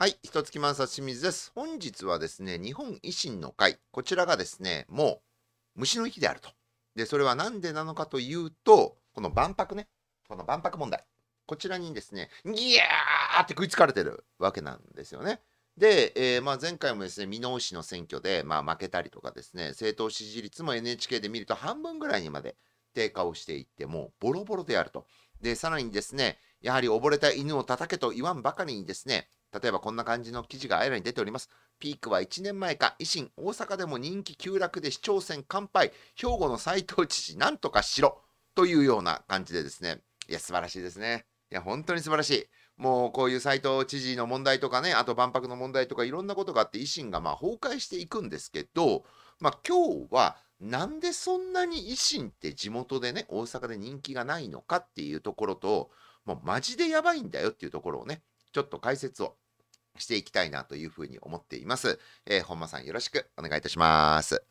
はい、一月満冊清水です。本日はですね、日本維新の会、こちらがですね、もう虫の息であると。で、それは何でなのかというと、この万博ね、この万博問題、こちらにですね、ギヤーって食いつかれてるわけなんですよね。で、えー、まあ、前回もですね、箕面市の選挙で、まあ、負けたりとかですね、政党支持率も NHK で見ると半分ぐらいにまで低下をしていって、もうボロボロであると。で、さらにですね、やはり溺れた犬を叩けと言わんばかりにですね、例えばこんな感じの記事があやらに出ております。ピークは1年前か、維新、大阪でも人気急落で市長選完敗、兵庫の斎藤知事、なんとかしろというような感じでですね、いや、素晴らしいですね。いや、本当に素晴らしい。もうこういう斎藤知事の問題とかね、あと万博の問題とかいろんなことがあって、維新がま崩壊していくんですけど、まあ、今日はなんでそんなに維新って地元でね、大阪で人気がないのかっていうところと、もうマジでやばいんだよっていうところをね、ちょっと解説をしていきたいなというふうに思っています。えー、本間さんよろしくお願いいたします。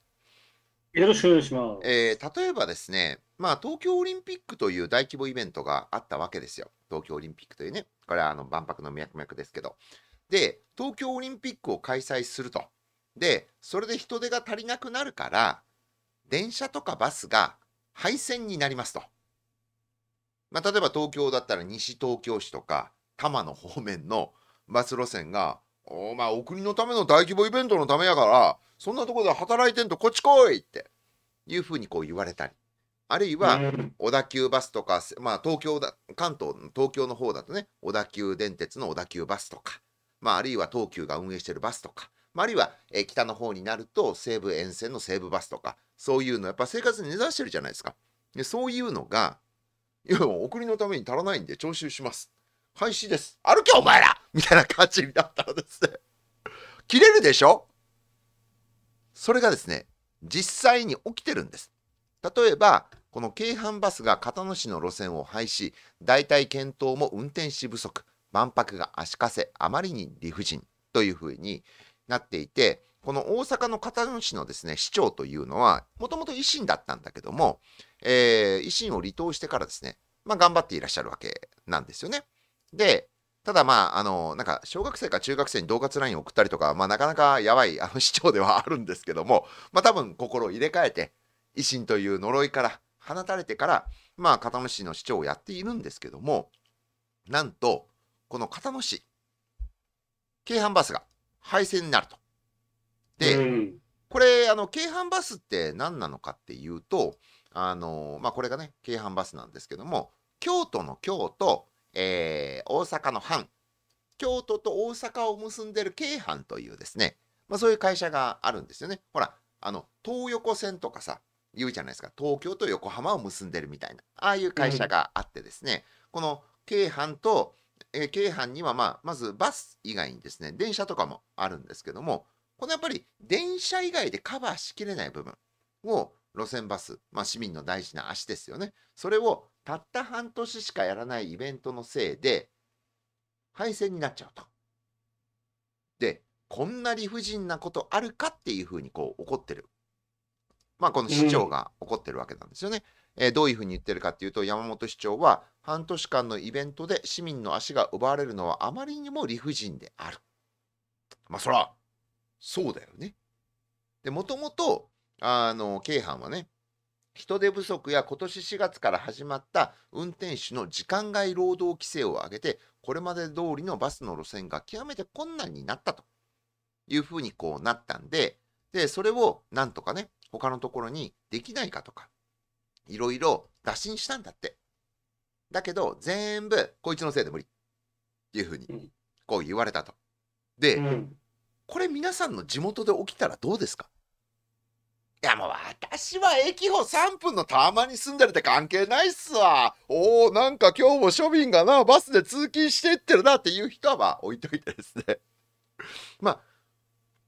よろしくお願いします。えー、例えばですね、まあ、東京オリンピックという大規模イベントがあったわけですよ。東京オリンピックというね、これはあの万博の脈々ですけど。で、東京オリンピックを開催すると。で、それで人手が足りなくなるから、電車とかバスが廃線になりますと。まあ、例えば東京だったら西東京市とか多摩の方面のバス路線が「お前お国のための大規模イベントのためやからそんなとこで働いてんとこっち来い!」っていうふうにこう言われたりあるいは小田急バスとか、まあ、東京だ関東東京の方だとね小田急電鉄の小田急バスとか、まあ、あるいは東急が運営してるバスとか、まあ、あるいは、え北の方になると西武沿線の西武バスとかそういうのやっぱ生活に根ざしてるじゃないですか。でそういうのがいやお国のために足らないんで徴収します。廃止です。歩けお前らみたいな感じになったのですね、切れるでしょそれがですね、実際に起きてるんです。例えば、この京阪バスが片野市の路線を廃止、代替検討も運転士不足、万博が足かせ、あまりに理不尽というふうになっていて、この大阪の片野市のですね、市長というのは、もともと維新だったんだけども、えー、維新を離党してからですね、まあ、頑張っていらっしゃるわけなんですよね。で、ただまあ、あの、なんか、小学生か中学生に恫喝ラインを送ったりとか、まあ、なかなかやばい、あの、市長ではあるんですけども、まあ、多分、心を入れ替えて、維新という呪いから放たれてから、まあ、片野市の市長をやっているんですけども、なんと、この片野市、京阪バスが廃線になると。で、これ、あの、京阪バスって何なのかっていうと、あの、まあ、これがね、京阪バスなんですけども、京都の京と、えー、大阪の藩京都と大阪を結んでる京阪というですね、まあ、そういう会社があるんですよね。ほらあの東横線とかさ言うじゃないですか東京と横浜を結んでるみたいなああいう会社があってですね、この京阪と、えー、京阪には、まあ、まずバス以外にですね電車とかもあるんですけどもこのやっぱり電車以外でカバーしきれない部分を路線バス、まあ、市民の大事な足ですよねそれをたった半年しかやらないイベントのせいで、廃線になっちゃうと。で、こんな理不尽なことあるかっていうふうにこう怒ってる。まあ、この市長が怒ってるわけなんですよね。えー、どういうふうに言ってるかっていうと、山本市長は、半年間のイベントで市民の足が奪われるのはあまりにも理不尽である。まあ、そら、そうだよね。で、もともと、あの、京阪はね、人手不足や今年4月から始まった運転手の時間外労働規制を上げて、これまで通りのバスの路線が極めて困難になったというふうにこうなったんで、で、それをなんとかね、他のところにできないかとか、いろいろ打診したんだって。だけど、全部、こいつのせいで無理。っていうふうに、こう言われたと。で、これ皆さんの地元で起きたらどうですかいやもう私は駅歩3分のたまに住んでるって関係ないっすわ。おおなんか今日も庶民がな、バスで通勤してってるなっていう人は置いといてですね。まあ、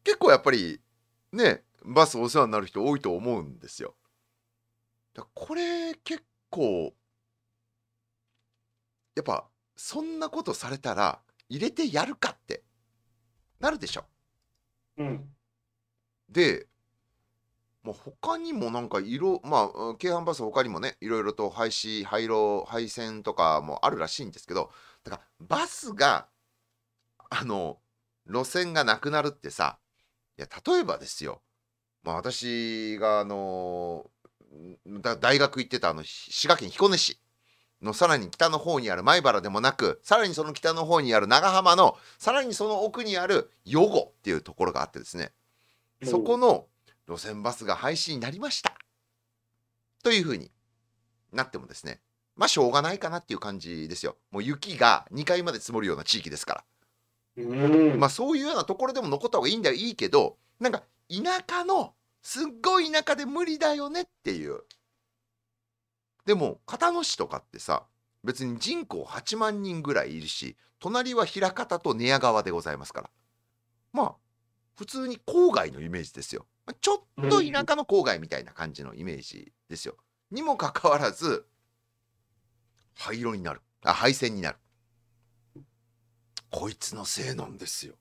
結構やっぱりね、バスお世話になる人多いと思うんですよ。だこれ結構、やっぱそんなことされたら入れてやるかってなるでしょ。うん。で、まあ、他にもなんか色、まあ、京阪バス他にもね、いろいろと廃止、廃炉、廃線とかもあるらしいんですけど、だからバスが、あの、路線がなくなるってさ、いや、例えばですよ、まあ、私が、あの大学行ってたあの滋賀県彦根市のさらに北の方にある米原でもなくさらにその北の方にある長浜のさらにその奥にある余呉っていうところがあってですねそこの路線バスが廃止になりました。というふうになってもですね、まあしょうがないかなっていう感じですよ。もう雪が2階まで積もるような地域ですから。まあそういうようなところでも残った方がいいんだよ、いいけど、なんか田舎の、すっごい田舎で無理だよねっていう。でも、片野市とかってさ、別に人口8万人ぐらいいるし、隣は枚方と寝屋川でございますから。まあ、普通に郊外のイメージですよ。ちょっと田舎の郊外みたいな感じのイメージですよ。にもかかわらず、灰色になる。あ、廃線になる。こいつのせいなんですよ。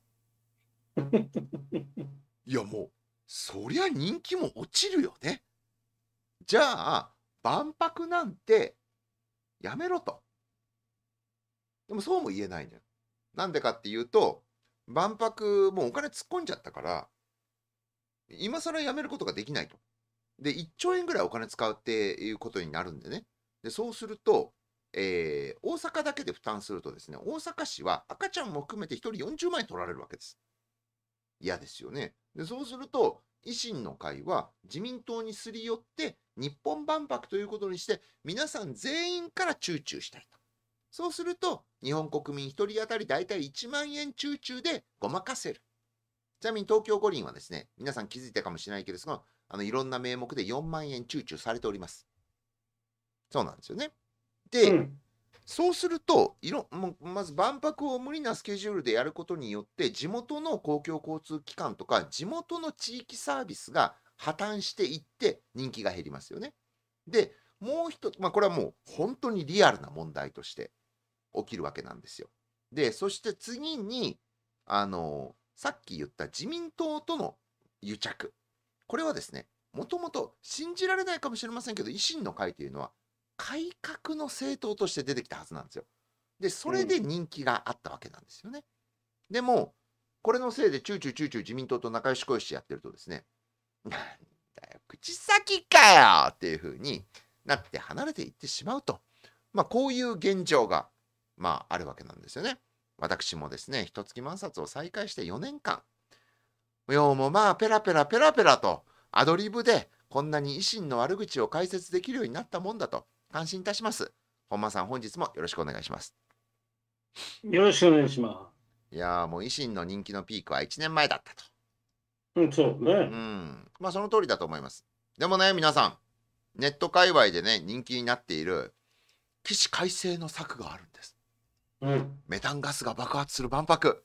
いやもう、そりゃ人気も落ちるよね。じゃあ、万博なんてやめろと。でもそうも言えないの、ね、よ。なんでかっていうと、万博もうお金突っ込んじゃったから、今更やめることができないと。で、1兆円ぐらいお金使うっていうことになるんでね。で、そうすると、えー、大阪だけで負担するとですね、大阪市は赤ちゃんも含めて1人40万円取られるわけです。嫌ですよね。で、そうすると、維新の会は自民党にすり寄って日本万博ということにして皆さん全員からチューチューしたいと。そうすると日本国民1人当たり大体1万円チューチューでごまかせる。ちなみに東京五輪はですね、皆さん気づいたかもしれないけど、その、あの、いろんな名目で4万円躊躇されております。そうなんですよね。で、うん、そうすると、いろもまず万博を無理なスケジュールでやることによって、地元の公共交通機関とか、地元の地域サービスが破綻していって、人気が減りますよね。で、もう一つ、まあ、これはもう本当にリアルな問題として起きるわけなんですよ。で、そして次に、あの、さっき言った自民党との癒着。これはですね、もともと信じられないかもしれませんけど、維新の会というのは改革の政党として出てきたはずなんですよ。で、それで人気があったわけなんですよね。うん、でも、これのせいで、チューチューチューチュー自民党と仲良し恋しやってるとですね、なんだよ、口先かよっていうふうになって離れていってしまうと。まあ、こういう現状が、まあ、あるわけなんですよね。私もですね、一月万冊を再開して4年間、ようもまあペラペラペラペラとアドリブでこんなに維新の悪口を解説できるようになったもんだと感心いたします。本間さん、本日もよろしくお願いします。よろしくお願いします。いやもう維新の人気のピークは1年前だったと。うん、そうね。うん。まあその通りだと思います。でもね、皆さん、ネット界隈でね、人気になっている起死回生の策があるんです。メタンガスが爆発する万博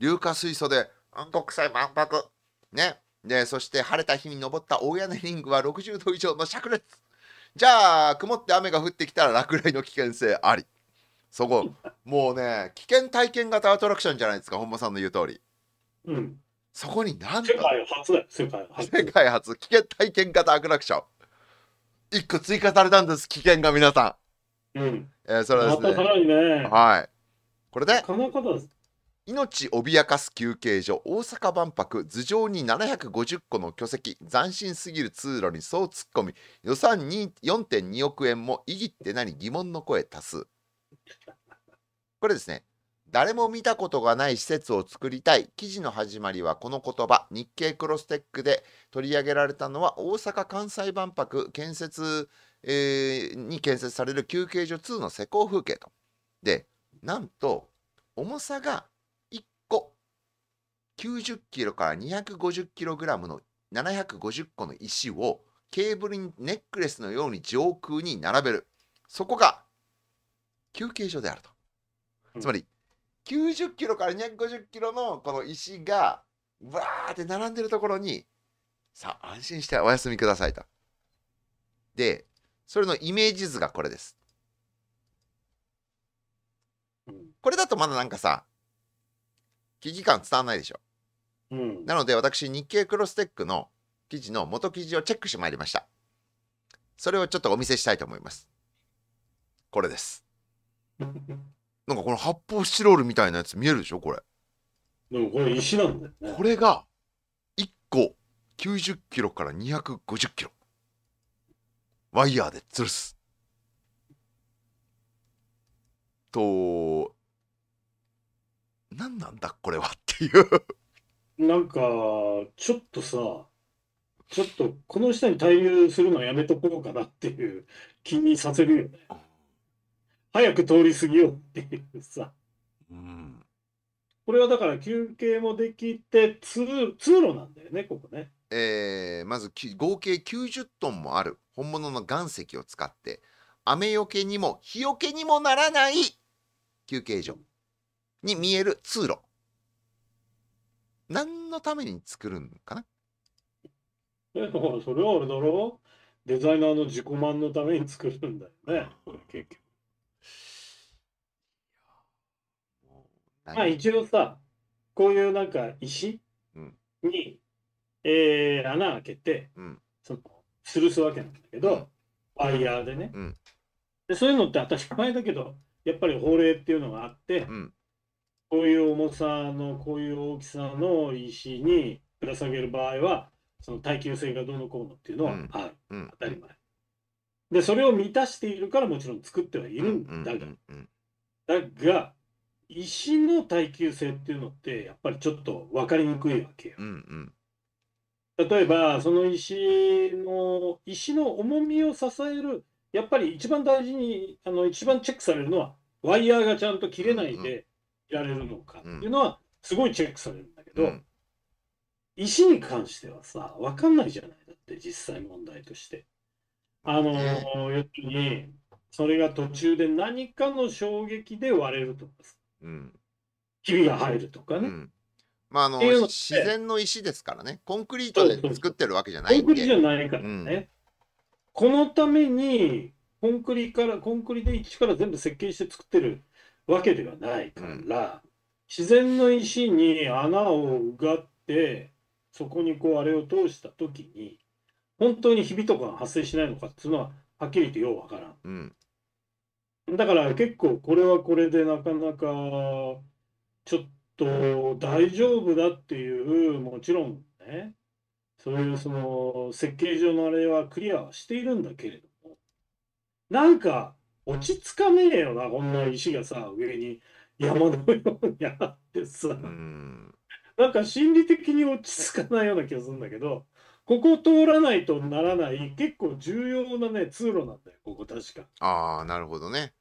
硫化水素で暗黒祭万博ねでそして晴れた日に登った大屋根リングは60度以上の灼熱じゃあ曇って雨が降ってきたら落雷の危険性ありそこ もうね危険体験型アトラクションじゃないですか本間さんの言う通りうんそこになんと世界初世界初世界初危険体験型アトラクション1個追加されたんです危険が皆さんうん。えー、それはですね。またさらにね。はい。これで。このことです。命脅かす休憩所大阪万博頭上に750個の巨石斬新すぎる通路にそう突っ込み予算4.2億円も意義って何疑問の声多数これですね誰も見たことがない施設を作りたい記事の始まりはこの言葉日経クロステックで取り上げられたのは大阪・関西万博建設えー、に建設される休憩所2の施工風景と。で、なんと、重さが1個、90キロから250キログラムの750個の石をケーブルにネックレスのように上空に並べる。そこが休憩所であると。つまり、90キロから250キロのこの石がわーって並んでるところにさあ安心してお休みくださいと。でそれのイメージ図がこれです。これだとまだなんかさ、危機感伝わんないでしょ。うん、なので私、日経クロステックの記事の元記事をチェックしてまいりました。それをちょっとお見せしたいと思います。これです。なんかこの発泡スチロールみたいなやつ見えるでしょこれ。でもこれ石なんだよ、ね、これが1個90キロから250キロ。ワイヤーで吊るす。と、何なんだこれはっていうなんか、ちょっとさ、ちょっとこの下に滞留するのはやめとこうかなっていう気にさせるよね。早く通り過ぎようっていうさ。うん、これはだから休憩もできて通、通路なんだよね、ここね。えー、まず合計90トンもある本物の岩石を使って雨よけにも日よけにもならない休憩所に見える通路何のために作るのかなえそれはあれだろデザイナーの自己満のために作るんだよね結局まあ一応さこういうなんか石にえー、穴開けて、うん、その吊るすわけなんだけど、ワ、うん、イヤーでね、うん、で。そういうのって当たり前だけど、やっぱり法令っていうのがあって、こういう重さの、こういう大きさの石にぶら下げる場合は、その耐久性がどうのこうのっていうのはある、当たり前。で、それを満たしているから、もちろん作ってはいるんだが、だが、石の耐久性っていうのって、やっぱりちょっと分かりにくいわけよ。うんうん例えば、その石の、石の重みを支える、やっぱり一番大事に、あの一番チェックされるのは、ワイヤーがちゃんと切れないでやれるのかっていうのは、すごいチェックされるんだけど、うん、石に関してはさ、分かんないじゃない、だって実際問題として。あの、要するに、それが途中で何かの衝撃で割れるとか、うん、ひびが入るとかね。うんまああの自然の石ですからねコンクリートで作ってるわけじゃないんでコンクリじゃないからね、うん、このためにコンクリからコンクリで一から全部設計して作ってるわけではないから、うん、自然の石に穴をうがってそこにこうあれを通した時に本当にひびとかが発生しないのかっていうのははっきり言ってようわからん、うんだから結構これはこれでなかなかちょっと大丈夫だっていうもちろんねそういうその設計上のあれはクリアはしているんだけれどもなんか落ち着かねえよなこんな石がさ上に山のようにあってさ、なんか心理的に落ち着かないような気がするんだけどここ通らないとならない結構重要なね通路なんだよここ確か。ああなるほどね。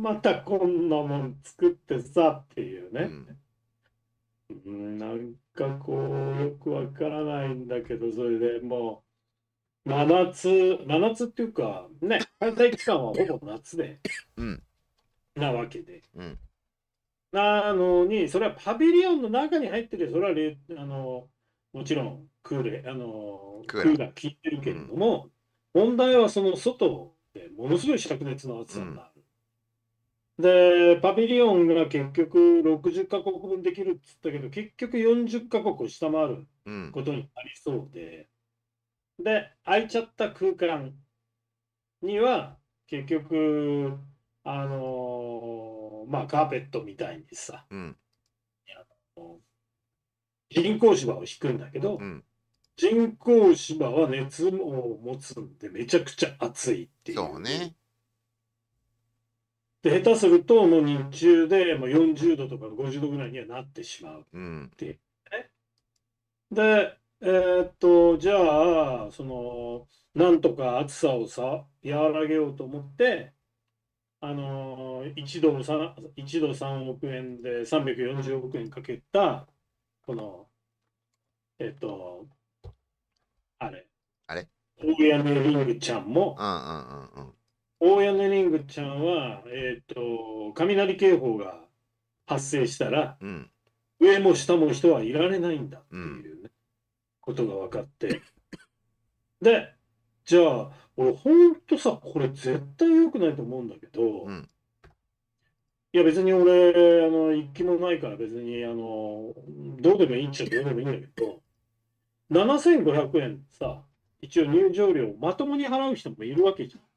またこんなもん作ってさっていうね、うん、なんかこうよくわからないんだけどそれでもう真夏真夏っていうかね開催期間はほぼ夏で、うん、なわけで、うん、なのにそれはパビリオンの中に入っててそれはレあのもちろんクーレあのクーラー効いてるけれども、問題はその外でものすごい灼熱の暑さになる。で、パビリオンが結局60カ国分できるっつったけど、結局40カ国を下回ることになりそうで、うん、で、空いちゃった空間には、結局、あのー、まあ、カーペットみたいにさ、うん、人工芝を引くんだけど、うん、人工芝は熱を持つんで、めちゃくちゃ熱いっていう。そうね。で下手するともう日中でもう40度とか50度ぐらいにはなってしまうっていう、うん、でえー、っとじゃあそのなんとか暑さをさ和らげようと思ってあの 1, 度ル1ド3億円で340億円かけたこのえー、っとあれあれ大ーヤネリングちゃんも、うんうんうんうん、大屋根リングちゃんは、えっ、ー、と、雷警報が発生したら、うん、上も下も人はいられないんだっていうね、うん、ことが分かって。で、じゃあ、俺、ほんとさ、これ絶対良くないと思うんだけど、うん、いや、別に俺、あの、一気もないから、別に、あの、どうでもいいっちゃどうでもいいんだけど、7500円さ、一応入場料をまともに払う人もいるわけじゃん。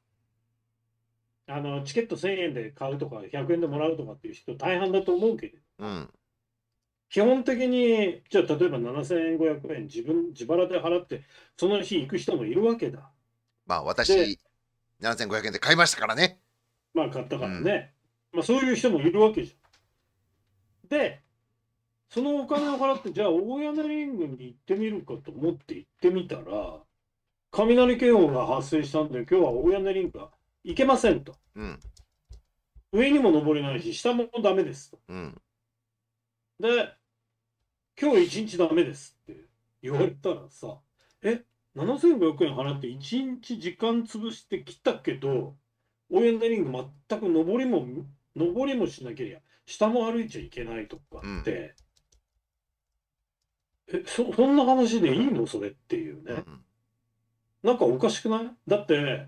あのチケット1000円で買うとか100円でもらうとかっていう人大半だと思うけど、うん、基本的にじゃあ例えば7500円自分自腹で払ってその日行く人もいるわけだまあ私7500円で買いましたからねまあ買ったからね、うん、まあそういう人もいるわけじゃんでそのお金を払ってじゃあ大屋根リングに行ってみるかと思って行ってみたら雷警報が発生したんで今日は大屋根リングがいけませんと。うん上にも登れないし、下もダメですと。うんで、今日一日ダメですって言われたらさ、え、7500円払って一日時間潰してきたけど、オーエンダリング全く登りも、登りもしなけりゃ、下も歩いちゃいけないとかって、え、そ、そんな話でいいのそれっていうね。うんなんかおかしくないだって、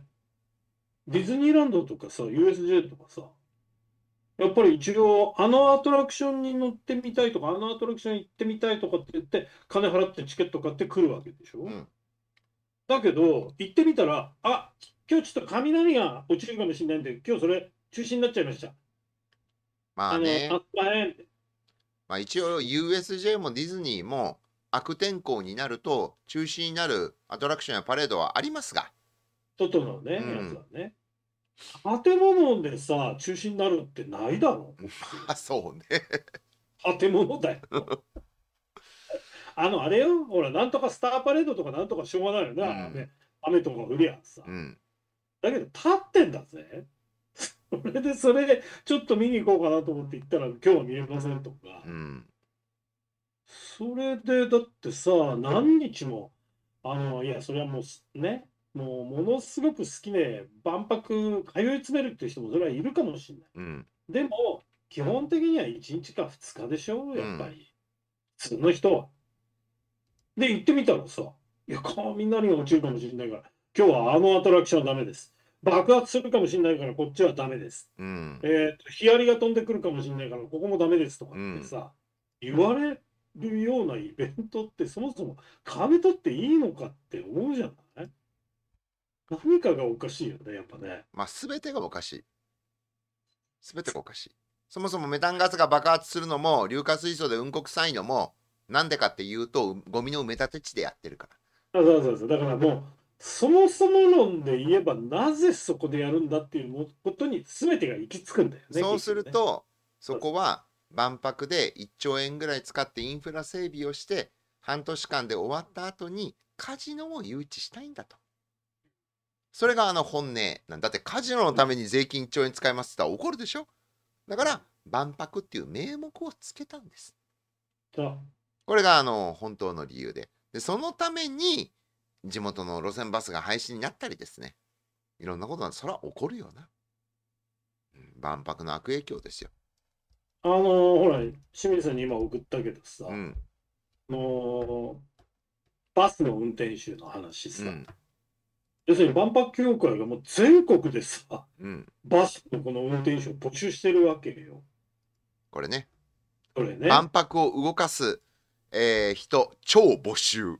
ディズニーランドとかさ、USJ とかさ、やっぱり一応、あのアトラクションに乗ってみたいとか、あのアトラクション行ってみたいとかって言って、金払ってチケット買ってくるわけでしょ。うん、だけど、行ってみたら、あ今日ちょっと雷が落ちるかもしれないんで、今日それ中止になっちゃいました。まあね。あまあ、一応、USJ もディズニーも悪天候になると中止になるアトラクションやパレードはありますが、トのね、うんやつはね。建物でさ、中止になるってないだろ。あ、そうね。建物だよ。あの、あれよ、ほら、なんとかスターパレードとかなんとかしょうがないよね、うん雨とか降りんさ。うん。だけど、立ってんだぜ。それで、それ、で、ちょっと見に行こうかなと思って行ったら、今日は見えませんとか。うん。それで、だってさ、何日も、あの、いや、それはもうすね、もうものすごく好きで万博通い詰めるっていう人もそれはいるかもしれない。うん、でも基本的には1日か2日でしょやっぱり、普通の人は。で行ってみたらさいや雷が落ちるかもしれないから今日はあのアトラクションはダメです。爆発するかもしれないからこっちはダメです。うん、えー、とヒアリが飛んでくるかもしれないからここもダメですとかってさ、うん、言われるようなイベントってそもそも金取っていいのかって思うじゃん。何かがおかしいよね、やっぱね。まあ、すべてがおかしい。すべてがおかしい。そもそもメタンガスが爆発するのも、硫化水素でうんこ臭いのも、なんでかっていうと、ゴミの埋め立て地でやってるから。あそうそうそう。だからもう、そもそも論で言えば、なぜそこでやるんだっていうことに全てが行き着くんだよね。そうすると、ね、そこは万博で1兆円ぐらい使ってインフラ整備をして、半年間で終わった後にカジノを誘致したいんだと。それがあの本音なんだってカジノのために税金1兆円使いますって言ったら怒るでしょだから万博っていう名目をつけたんです。これがあの本当の理由ででそのために地元の路線バスが廃止になったりですねいろんなことがそれは起こるよな、う万博の悪影響ですよあのー、ほら清水さんに今送ったけどさ、うん、のバスの運転手の話さ、うん要するに万博協会がもう全国でさ、うん、バスのこの運転手を募集してるわけよ。これね。これね。万博を動かす、えー、人、超募集。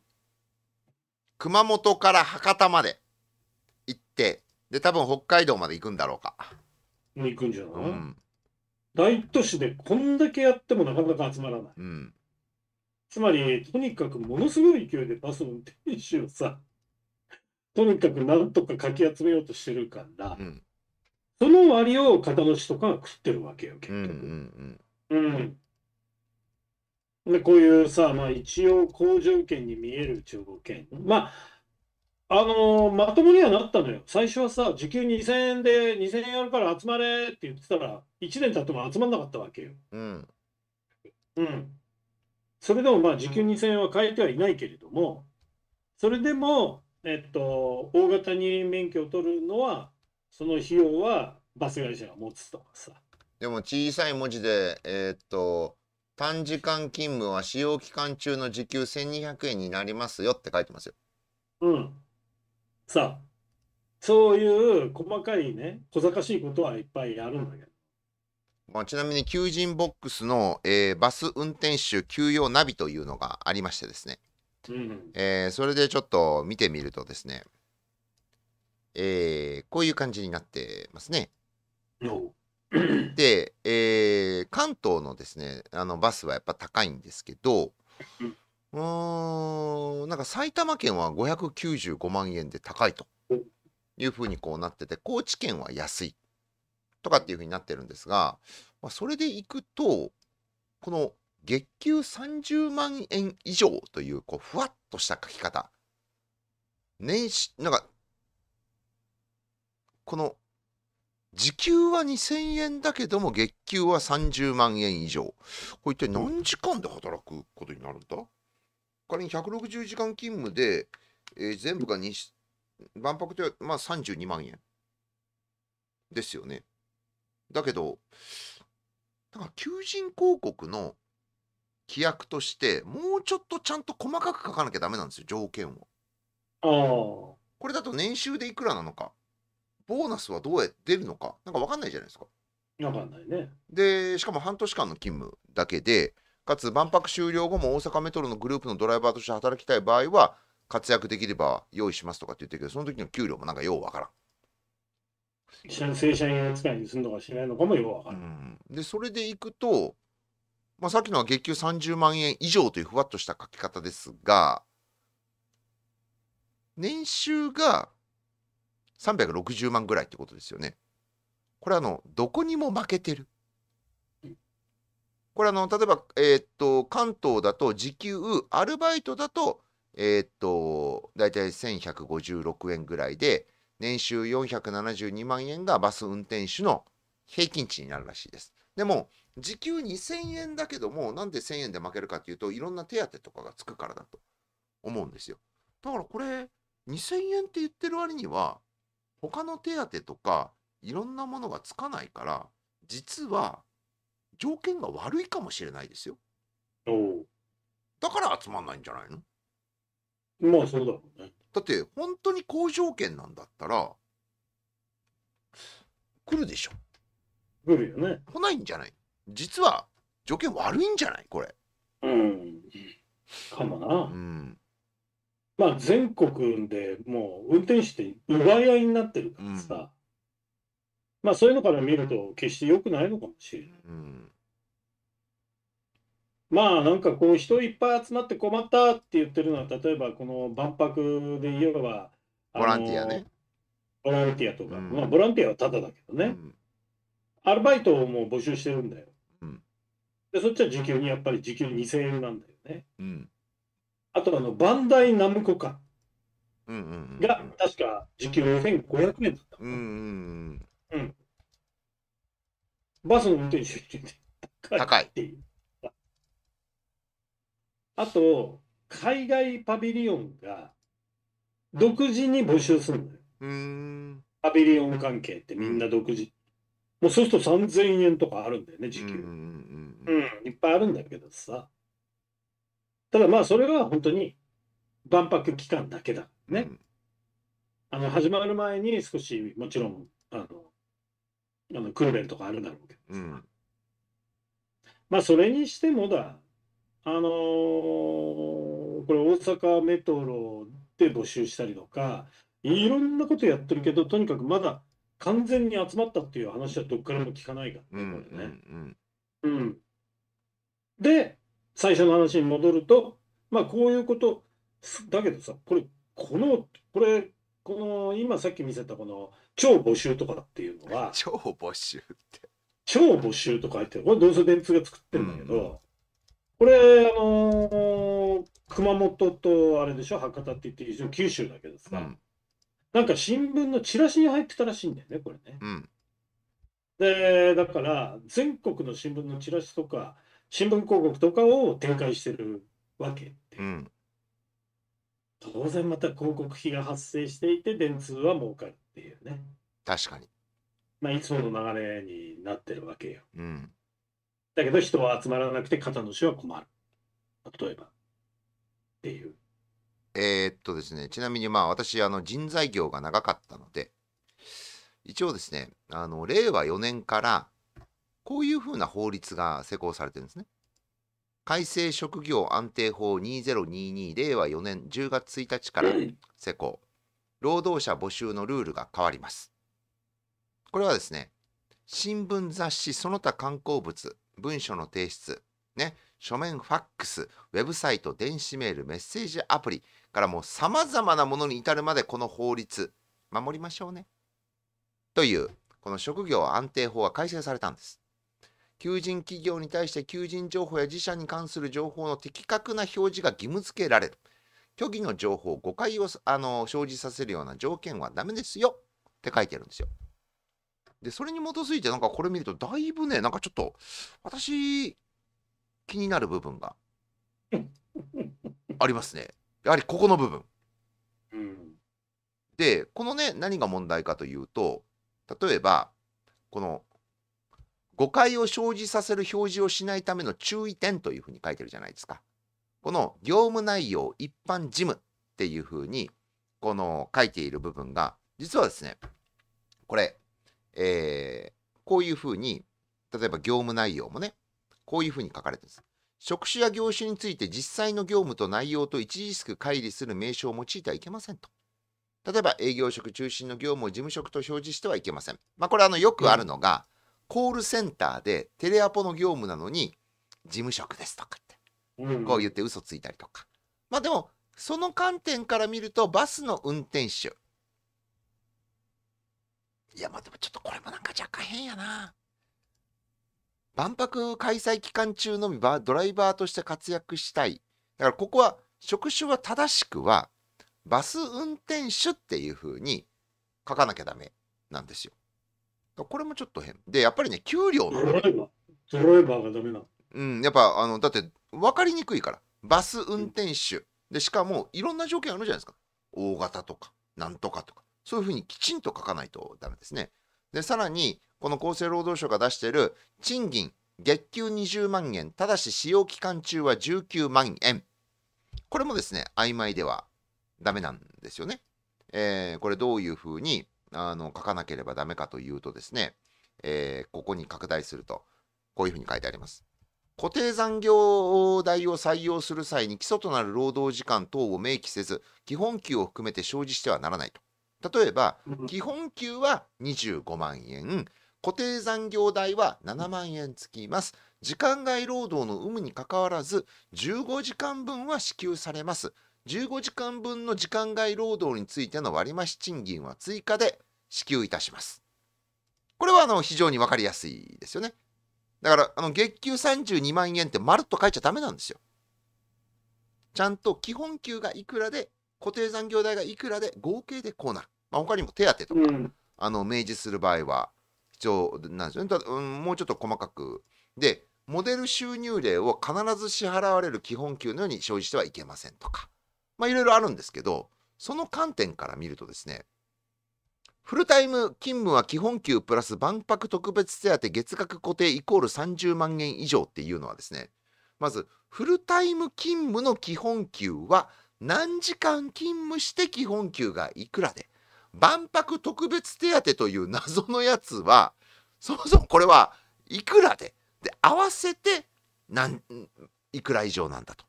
熊本から博多まで行って、で、多分北海道まで行くんだろうか。行くんじゃない、うん、大都市でこんだけやってもなかなか集まらない。うん、つまり、とにかくものすごい勢いでバスの運転手をさ、とにかくなんとかかき集めようとしてるから、うん、その割を片主とかが食ってるわけよ、結局。うんうんうん、うん、でこういうさ、まあ、一応好条件に見える中国圏。まあ、あのー、まともにはなったのよ。最初はさ、時給2000円で2000円あるから集まれって言ってたら、1年経っても集まんなかったわけよ。うん。うん。それでもまあ時給2000円は変えてはいないけれども、それでもえっと、大型二輪免許を取るのは、その費用はバス会社が持つとかさ。でも小さい文字で、えー、っと、短時間勤務は使用期間中の時給1200円になりますよって書いてますよ。うん。さあ、そういう細かいね、小賢しいことはいっぱいあるんだけど。まあ、ちなみに求人ボックスの、えー、バス運転手休養ナビというのがありましてですね。えー、それでちょっと見てみるとですね、えー、こういう感じになってますね。で、えー、関東のですねあのバスはやっぱ高いんですけど、うん、んなんか埼玉県は595万円で高いというふうにこうなってて高知県は安いとかっていうふうになってるんですが、まあ、それでいくとこの月給30万円以上という、こう、ふわっとした書き方。年始、なんか、この、時給は2000円だけども、月給は30万円以上。これ一体何時間で働くことになるんだ仮に160時間勤務で、えー、全部が万博でまあ32万円ですよね。だけど、なんか求人広告の規約としてもうちょっとちゃんと細かく書かなきゃダメなんですよ条件を。これだと年収でいくらなのかボーナスはどうやって出るのかなんか分かんないじゃないですか。分かんないね。でしかも半年間の勤務だけでかつ万博終了後も大阪メトロのグループのドライバーとして働きたい場合は活躍できれば用意しますとかって言ってるけどその時の給料もなんかよう分からん。正社員扱いにするのかしないのかもよう分からん。うん、でそれでいくとまあ、さっきのは月給30万円以上というふわっとした書き方ですが、年収が360万ぐらいってことですよね。これあの、どこにも負けてる。これあの、例えば、えー、っと、関東だと時給、アルバイトだと、えー、っと、大体1156円ぐらいで、年収472万円がバス運転手の平均値になるらしいです。でも、時給2000円だけども、なんで1000円で負けるかっていうと、いろんな手当とかがつくからだと思うんですよ。だからこれ、2000円って言ってる割には、他の手当とか、いろんなものがつかないから、実は条件が悪いかもしれないですよ。だから集まんないんじゃないのまあそうだろうね。だって本当に好条件なんだったら来るでしょ。来るよね。来ないんじゃない実は条件悪いんじゃないこれ。うん。かもな。うん。まあ全国でもう運転手って奪い合いになってるからさ。うん、まあそういうのから見ると決して良くないのかもしれない。うん、まあなんかこう人いっぱい集まって困ったって言ってるのは例えばこの万博で言えばボランティアね。ボランティアとか、うん、まあボランティアはただだけどね。アルバイトも募集してるんだよ。そっちは時給にやっぱり時給2000円なんだよね。うん、あとあのバンダイナムコかが確か時給4500円だった。うんうんうん、バスの運転手って高いっいあと、海外パビリオンが独自に募集するのよ。パビリオン関係ってみんな独自。もうそうすると3000円とかあるんだよね、時給。うん、いっぱいあるんだけどさ。ただまあ、それは本当に万博期間だけだね。うん、あの始まる前に少し、もちろん、あの、あの訓練とかあるだろうけどさ。うん、まあ、それにしてもだ、あのー、これ大阪メトロで募集したりとか、いろんなことやってるけど、とにかくまだ完全に集まったっていう話はどっからも聞かないからね、これね。で、最初の話に戻ると、まあこういうこと、だけどさ、これ、この、これ、この、今さっき見せたこの、超募集とかっていうのは、超募集って。超募集とかいってる。これ、どうせ電通が作ってるんだけど、うんこれ、あのー、熊本とあれでしょ、博多って言って、九州だけどさ、うんなんか新聞のチラシに入ってたらしいんだよね、これね。うん、で、だから、全国の新聞のチラシとか、新聞広告とかを展開してるわけうん、当然また広告費が発生していて、電通は儲かるっていうね。確かに。まあ、いつもの流れになってるわけよ。うん、だけど、人は集まらなくて、肩の死は困る。例えば。っていう。えー、っとですね、ちなみにまあ私、あの人材業が長かったので、一応ですね、あの令和4年からこういうふうな法律が施行されてるんですね。改正職業安定法2022令和4年10月1日から施行、労働者募集のルールが変わります。これはですね、新聞雑誌その他刊行物、文書の提出、ね、書面ファックス、ウェブサイト、電子メール、メッセージアプリ、からもう様々なものに至るまでこの法律守りましょうねというこの職業安定法は改正されたんです求人企業に対して求人情報や自社に関する情報の的確な表示が義務付けられる虚偽の情報誤解をあの生じさせるような条件はダメですよって書いてるんですよでそれに基づいてなんかこれ見るとだいぶねなんかちょっと私気になる部分がありますねやはりここの部分。で、このね、何が問題かというと、例えば、この誤解を生じさせる表示をしないための注意点というふうに書いてるじゃないですか。この業務内容一般事務っていうふうに、この書いている部分が、実はですね、これ、えー、こういうふうに、例えば業務内容もね、こういうふうに書かれてるんです。職種や業種について実際の業務と内容と著しく乖離する名称を用いてはいけませんと。例えば営業職中心の業務を事務職と表示してはいけません。まあ、これあのよくあるのが、うん、コールセンターでテレアポの業務なのに事務職ですとかって、こう言って嘘ついたりとか。まあでもその観点から見るとバスの運転手いやまあでもちょっとこれもなんか若干変やな。万博開催期間中のみドライバーとして活躍したい。だからここは職種は正しくはバス運転手っていう風に書かなきゃダメなんですよ。これもちょっと変。で、やっぱりね、給料の。ドライバー。ドライバーがダメなの。うん、やっぱあの、だって分かりにくいから。バス運転手。で、しかもいろんな条件あるじゃないですか。大型とか、なんとかとか。そういうふうにきちんと書かないとダメですね。でさらにこの厚生労働省が出している賃金月給20万円ただし使用期間中は19万円これもですね曖昧ではダメなんですよね、えー、これどういうふうにあの書かなければダメかというとですね、えー、ここに拡大するとこういうふうに書いてあります固定残業代を採用する際に基礎となる労働時間等を明記せず基本給を含めて生じしてはならないと例えば、基本給は25万円、固定残業代は7万円つきます。時間外労働の有無にかかわらず、15時間分は支給されます。15時間分の時間外労働についての割増賃金は追加で支給いたします。これはあの非常に分かりやすいですよね。だからあの月給32万円ってまるっと書いちゃだめなんですよ。ちゃんと基本給がいくらで固定残業代がいくらで合計でこうなる。まあ、他にも手当とか、うん、あの明示する場合は必要なんですよねただ、うん、もうちょっと細かくでモデル収入例を必ず支払われる基本給のように生じてはいけませんとかまあいろいろあるんですけどその観点から見るとですねフルタイム勤務は基本給プラス万博特別手当月額固定イコール30万円以上っていうのはですねまずフルタイム勤務の基本給は何時間勤務して基本給がいくらで万博特別手当という謎のやつは そもそもこれはいくらでで合わせて何いくら以上なんだと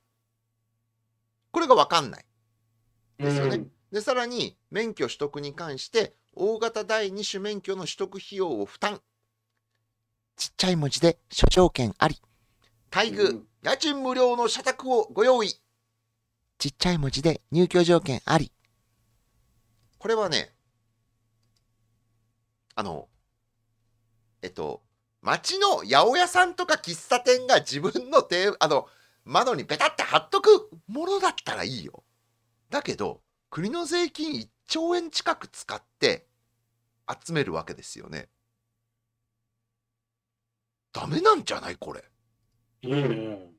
これが分かんないですよね。でさらに免許取得に関して大型第2種免許の取得費用を負担ちっちゃい文字で所長権あり待遇、家賃無料の社宅をご用意ちっちゃい文字で入居条件ありこれはねあの、えっと、街の八百屋さんとか喫茶店が自分のテー あの、窓にペタって貼っとくものだったらいいよ。だけど、国の税金1兆円近く使って集めるわけですよね。ダメなんじゃないこれ。ねえ。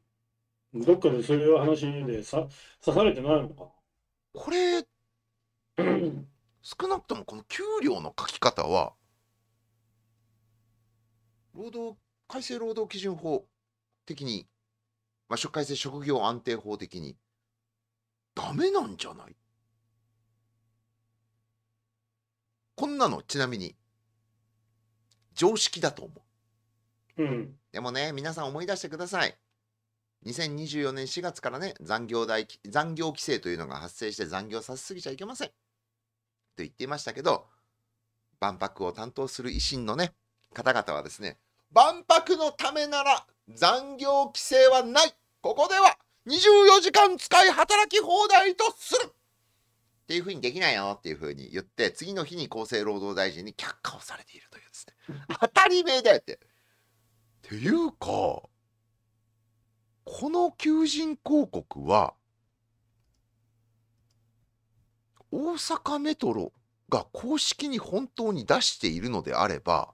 どっかでそういう話でさ刺されてないのかこれ、少なくともこの給料の書き方は、労働改正労働基準法的に、まあ、改正職業安定法的にダメなんじゃないこんなのちなみに常識だと思う、うん、でもね皆さん思い出してください2024年4月からね残業代残業規制というのが発生して残業させすぎちゃいけませんと言っていましたけど万博を担当する維新のね方々はですね万博のためなら残業規制はない。ここでは24時間使い働き放題とするっていうふうにできないよっていうふうに言って、次の日に厚生労働大臣に却下をされているというですね。当たり前だよって。っていうか、この求人広告は、大阪メトロが公式に本当に出しているのであれば、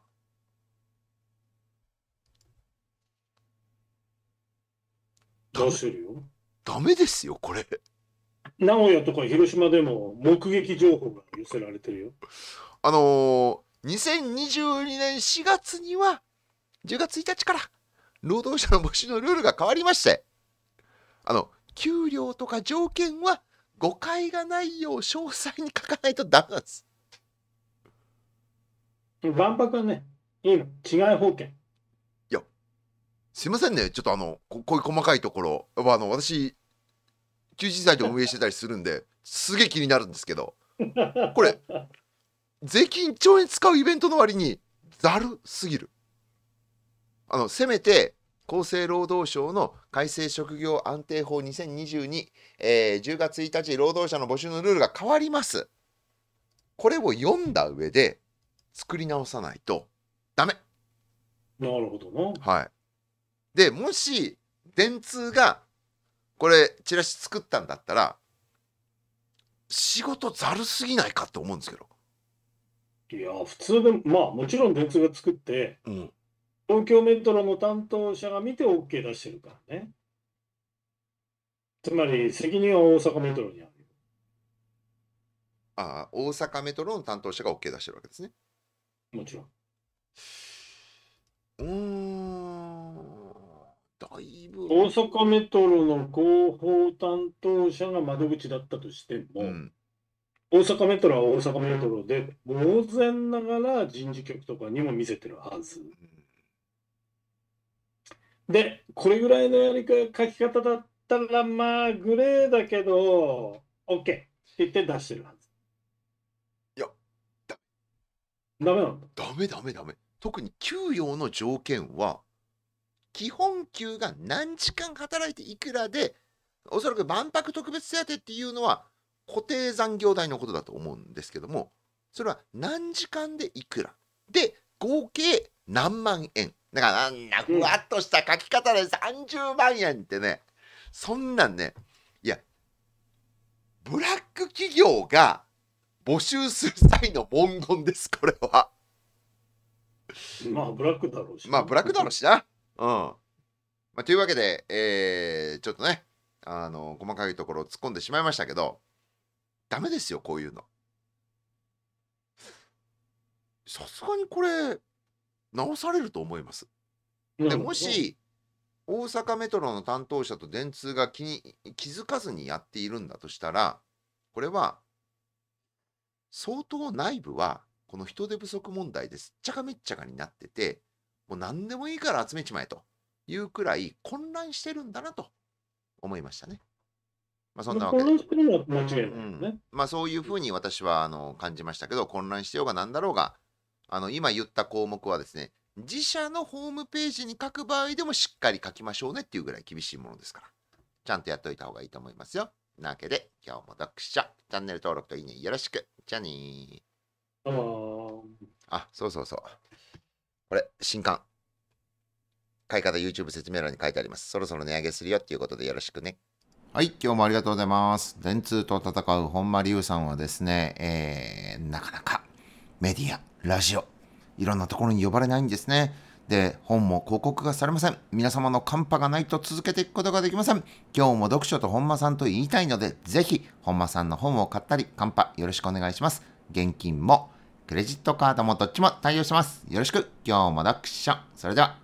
出せるよ。ダメですよ、これ。名古屋とか広島でも目撃情報が寄せられてるよ。あのー、2022年4月には、10月1日から、労働者の募集のルールが変わりまして、あの、給料とか条件は誤解がないよう詳細に書かないとダメなんです。万博はね、いいの。違い保険。すいませんねちょっとあのここういう細かいところあの私休日剤で運営してたりするんですげえ気になるんですけどこれ税金1兆円使うイベントの割にざるすぎるあのせめて厚生労働省の改正職業安定法2022、えー、10月1日労働者の募集のルールが変わりますこれを読んだ上で作り直さないとダメなるほどな、はい、でもし電通がこれチラシ作ったんだったら仕事ざるすぎないかって思うんですけどいや普通でまあもちろん電通が作って、うん、東京メトロの担当者が見て OK 出してるからねつまり責任は大阪メトロにあるああ大阪メトロの担当者が OK 出してるわけですねもちろんうんだいぶ大阪メトロの広報担当者が窓口だったとしても、うん、大阪メトロは大阪メトロで、当然ながら人事局とかにも見せてるはず。で、これぐらいのやり書き方だったら、まあ、グレーだけど、OK って言って出してるはず。いや、だダメなんだ。ダメダメダメ。特に給与の条件は、基本給が何時間働いていくらで、おそらく万博特別手当っていうのは固定残業代のことだと思うんですけども、それは何時間でいくらで合計何万円。だからあんなふわっとした書き方で30万円ってね、そんなんね、いや、ブラック企業が募集する際の文言です、これは。まあ、ブラックだろうし。まあ、ブラックだろうしな。うん。まあ、というわけで、えー、ちょっとね、あの、細かいところを突っ込んでしまいましたけど、ダメですよ、こういうの。さすがにこれ、直されると思います。でもし、大阪メトロの担当者と電通が気に気づかずにやっているんだとしたら、これは相当内部はこの人手不足問題でっちゃかめっちゃかになっててもう何でもいいから集めちまえというくらい混乱してるんだなと思いましたね。まあ、そんなわけで。混乱してるのは間違いないね。うんうん、まあ、そういうふうに私はあの感じましたけど、混乱してようが何だろうが、あの今言った項目はですね、自社のホームページに書く場合でもしっかり書きましょうねっていうぐらい厳しいものですから、ちゃんとやっといた方がいいと思いますよ。なわけで、今日も読者、チャンネル登録といいねよろしく。じゃあねー。あ、そうそうそう。これ、新刊。買い方 YouTube 説明欄に書いてあります。そろそろ値上げするよっていうことでよろしくね。はい、今日もありがとうございます。電通と戦う本間龍さんはですね、えー、なかなかメディア、ラジオ、いろんなところに呼ばれないんですね。で、本も広告がされません。皆様のカンパがないと続けていくことができません。今日も読書と本間さんと言いたいので、ぜひ本間さんの本を買ったり、カンパよろしくお願いします。現金もクレジットカードもどっちも対応します。よろしく。今日もクョン。それでは。